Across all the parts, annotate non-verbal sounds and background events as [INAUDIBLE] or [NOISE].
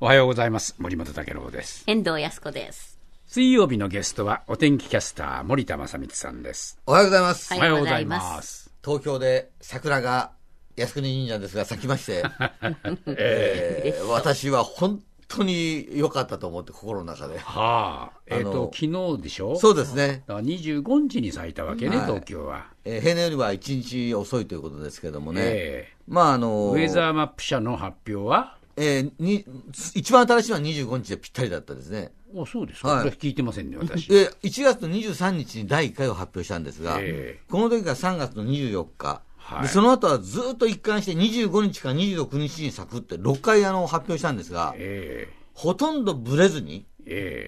おはようございます森本武郎です遠藤康子です水曜日のゲストはお天気キャスター森田正光さんですおはようございますおはようございます東京で桜が靖国神社ですが咲きまして、[LAUGHS] えー、私は本当に良かったと思って心の中で。はあ。えっ、ー、と、昨日でしょそうですね。25日に咲いたわけね、東京は。えー、平年よりは1日遅いということですけどもね。えー、まああのウェザーマップ社の発表はえー、に一番新しいのは25日でぴったりだったですね。あそうですか、はい、聞いてませんね、私。で、1月の23日に第1回を発表したんですが、この時が3月の24日、はい、その後はずっと一貫して25日から26日に咲くって6回あの発表したんですが、ほとんどぶれずに、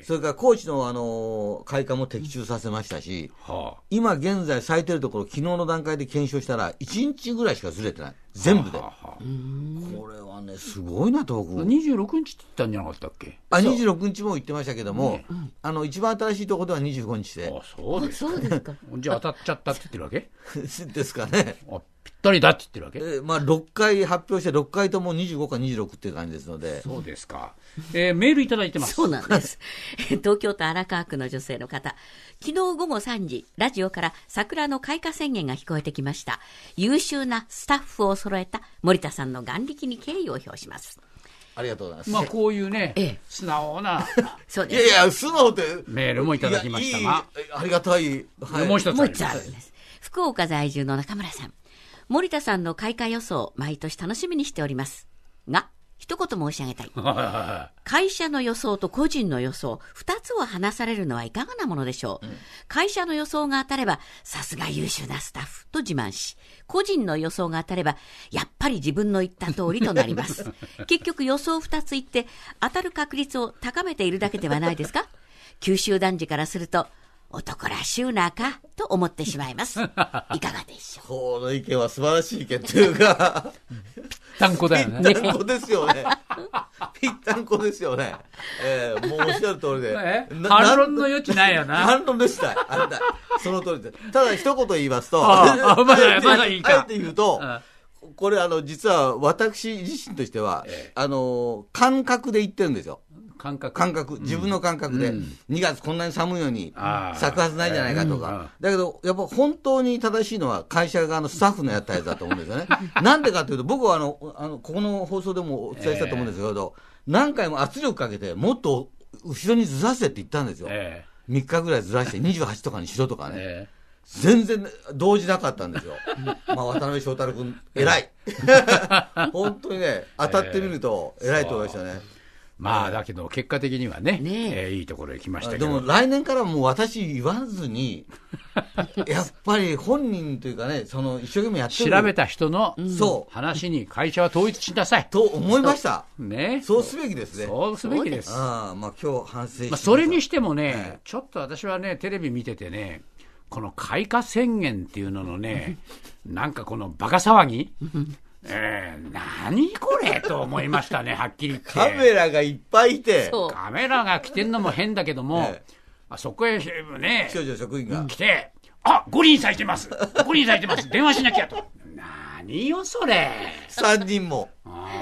それから高知の、あの開花も的中させましたし、はあ、今現在咲いてるところ、昨日の段階で検証したら、1日ぐらいしかずれてない。全部で。これはね、すごいな、東北。26日って言ったんじゃなかったっけあ、26日も言ってましたけども、あの、一番新しいとこでは25日で。あ、そうですか。すかじゃあ当たっちゃったって言ってるわけ [LAUGHS] ですかね。あ、ぴったりだって言ってるわけ、えまあ、6回発表して、6回とも25か26っていう感じですので。そうですか。えメールいただいてます。そうなんです。[LAUGHS] 東京都荒川区の女性の方。昨日午後3時、ラジオから桜の開花宣言が聞こえてきました。優秀なスタッフを揃えた森田さんの眼力に敬意を表します。ありがとうございます。まあ、こういうね、ええ、素直な。[LAUGHS] そうです。いやいや、素直で。メールもいただきましたが。いいありがたい。はい、もう一つ。もう一つあす。福岡在住の中村さん。森田さんの開花予想、毎年楽しみにしております。が、一言申し上げた [LAUGHS] い。会社の予想と個人の予想、二つを話されるのはいかがなものでしょう。うん、会社の予想が当たれば、さすが優秀なスタッフと自慢し、個人の予想が当たれば、やっぱり自分の言った通りとなります。[LAUGHS] 結局予想二つ言って、当たる確率を高めているだけではないですか [LAUGHS] 九州男児からすると、男らしゅうなかと思ってしまいます。いかがでしょう。この意見は素晴らしい意見というか、ったんこだよね。ぴったんこですよね。[LAUGHS] ぴったんこですよね。えー、もうおっしゃる通りで。[LAUGHS] 反論の余地ないよな。[LAUGHS] 反論でした。あんた、その通りで。ただ一言言いますと、ああまだ、まだいいか。あえて言うと、これあの、実は私自身としては、あの、感覚で言ってるんですよ。感覚感覚、自分の感覚で、うん、2月こんなに寒いのに咲くはずないんじゃないかとか、だけど、やっぱ本当に正しいのは会社側のスタッフのやったやつだと思うんですよね。[LAUGHS] なんでかというと、僕はあのあのここの放送でもお伝えしたと思うんですけど、えー、何回も圧力かけて、もっと後ろにずらせって言ったんですよ、えー、3日ぐらいずらして、28とかにしろとかね。[LAUGHS] えー全然動じなかったんですよ。[LAUGHS] まあ、渡辺翔太郎君、偉い。本当にね、当たってみると、偉いと思いましたね。まあ、だけど、結果的にはね、ねえーいいところへ来ましたけでも来年からもう私言わずに、[LAUGHS] やっぱり本人というかね、その一生懸命やってる。調べた人のそう話に会社は統一しなさい。と思いました。ね。そうすべきですね。そうすべきです。ああ、まあ今日反省しまあ、それにしてもね、ちょっと私はね、テレビ見ててね、この開花宣言っていうののね、[LAUGHS] なんかこのバカ騒ぎ、えー、何これと思いましたね、はっきり言って。カメラがいっぱいいて。カメラが来てんのも変だけども、ええ、あそこへね、職員が来て、あ五輪咲いてます、五輪咲いてます、電話しなきゃと。何よ、それ。三人も。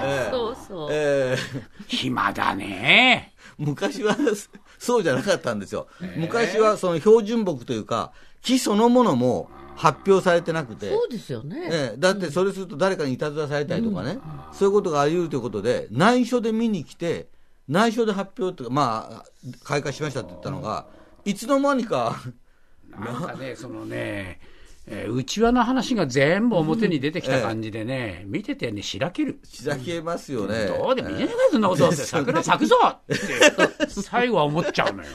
え、そうそう。え暇だね。昔は、そうじゃなかったんですよ。えー、昔は、その標準木というか、木そのものも、発表されてなくて、そうですよね、ええ、だってそれすると誰かにいたずらされたりとかね、うん、そういうことがあり得るということで、内緒で見に来て、内緒で発表とか、まあ、開花しましたって言ったのが、いつの間にかなんかね、そのね、えー、内輪の話が全部表に出てきた感じでね、うんええ、見ててね、しらける。しらけますよね。どうでもいいじゃないか、そんなことって、桜咲くぞって、[LAUGHS] 最後は思っちゃうのよ。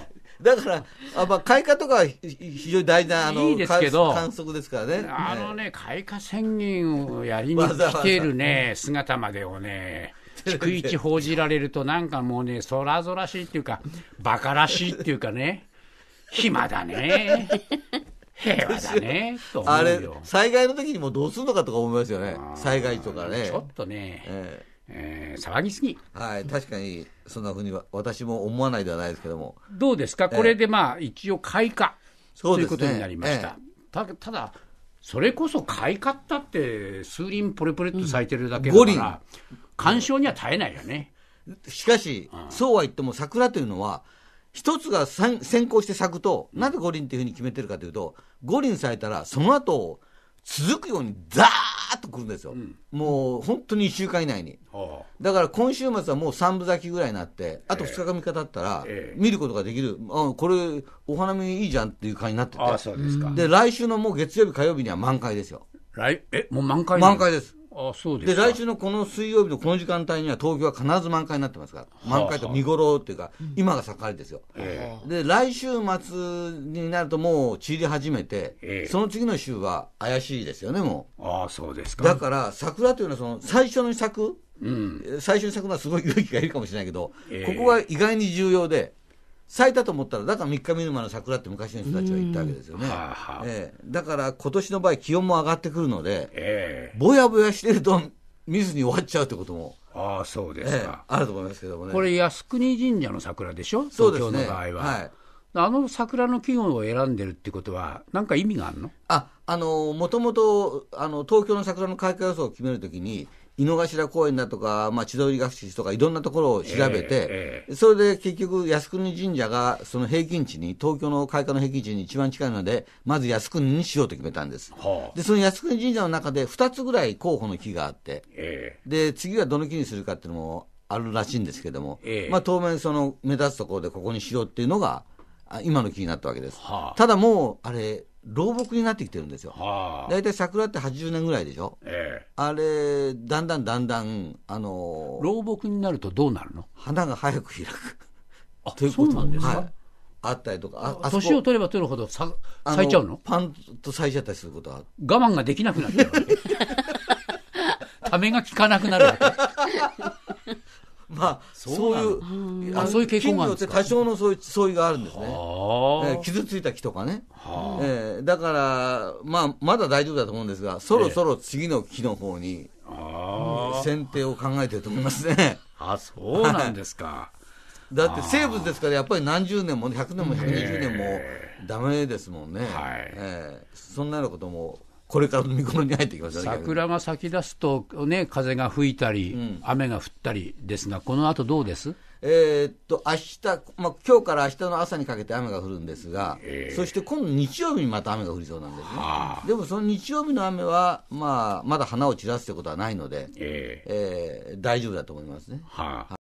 だから、あまあ、開花とかは非常に大事なあのいいですけど観測ですからね。あのね、開花宣言をやりに来てるね、姿までをね。逐 [LAUGHS] 一報じられると、なんかもうね、そらぞらしいっていうか、馬鹿らしいっていうかね、暇だね。[LAUGHS] 平和だねとあれ災害の時にもどうするのかとか思いますよね災害とかねちょっとね、えええー、騒ぎすぎ。はい、確かに、そんなふうには私も思わないではないですけども。どうですか、これでまあ、一応開花、ということになりました。たただそれこそ開花ったって数輪ポレポレっと咲いてるだけだから、干渉には耐えないよね。しかし、うん、そうは言っても桜というのは、一つが先行して咲くと、なぜ五輪というふうに決めてるかというと、五輪咲いたら、その後、続くようにザーッとくるんですよ、うん、もう本当に1週間以内に、はあ、だから今週末はもう3分咲きぐらいになって、あと2日か3日経ったら、見ることができる、えー、あこれ、お花見いいじゃんっていう感じになってて、あそうですかで来週のもう月曜日、火曜日には満開ですよ。来えもう満開満開です。あそうですで来週のこの水曜日のこの時間帯には東京は必ず満開になってますから、満開と見頃っていうか、はあ、今が盛りですよ、えー、で来週末になるともう散り始めて、えー、その次の週は怪しいですよねもうあそうですかだから桜というのはその最初の咲く、うん、最初に咲くのはすごい勇気がいるかもしれないけど、えー、ここが意外に重要で咲いたと思ったら、だから三日見沼の桜って昔の人たちは言ったわけですよね。はあはあ、えー、だから今年の場合、気温も上がってくるので、えー、ぼやぼやしてると見ずに終わっちゃうってことも。ああ、そうですか、えー、あると思いますけどもね。これ、靖国神社の桜でしょ、東京の場合は。ね、はいあの桜の季語を選んでるってことは、なんか意味があるのああのもともとあの東京の桜の開花予想を決めるときに、井の頭公園だとか、まあ、千鳥ヶ淵とかいろんなところを調べて、えー、それで結局、靖国神社がその平均値に、東京の開花の平均値に一番近いので、まず靖国にしようと決めたんです、はあ、でその靖国神社の中で2つぐらい候補の木があって、えー、で次はどの木にするかっていうのもあるらしいんですけども、えー、まあ、当面、その目立つところでここにしようっていうのが、今の木になったわけです。はあ、ただもうあれ老木になってきてるんですよ、大体桜って80年ぐらいでしょ、ええ、あれ、だんだんだんだん、あのー、老木になるとどうなるの花が早く開く。あということなんですか、はい、あったりとか、あ年を取れば取るほどさ咲いちゃうのパンと咲いちゃったりすることは我慢ができなくなっちゃう [LAUGHS] ためが効かなくなるわけ。まあ、そういうあそういう傾向があるんです多少のそういう相違があるんですね、えー、傷ついた木とかね、えー、だから、まあ、まだ大丈夫だと思うんですが、そろそろ次の木の方に、えー、選定を考えてると思いますね。[LAUGHS] あそうなんですか、[LAUGHS] だって生物ですから、やっぱり何十年も、ね、100年も120年もだめですもんね、えー、そんなようなこともこれから見頃に入ってきます、ね、桜が咲き出すと、ね、風が吹いたり、うん、雨が降ったりですが、この後どうですえー、っと明日まあ今日から明日の朝にかけて雨が降るんですが、えー、そして今度日曜日にまた雨が降りそうなんですね、はあ、でもその日曜日の雨は、まあ、まだ花を散らすということはないので、えー、えー、大丈夫だと思いますね。はあ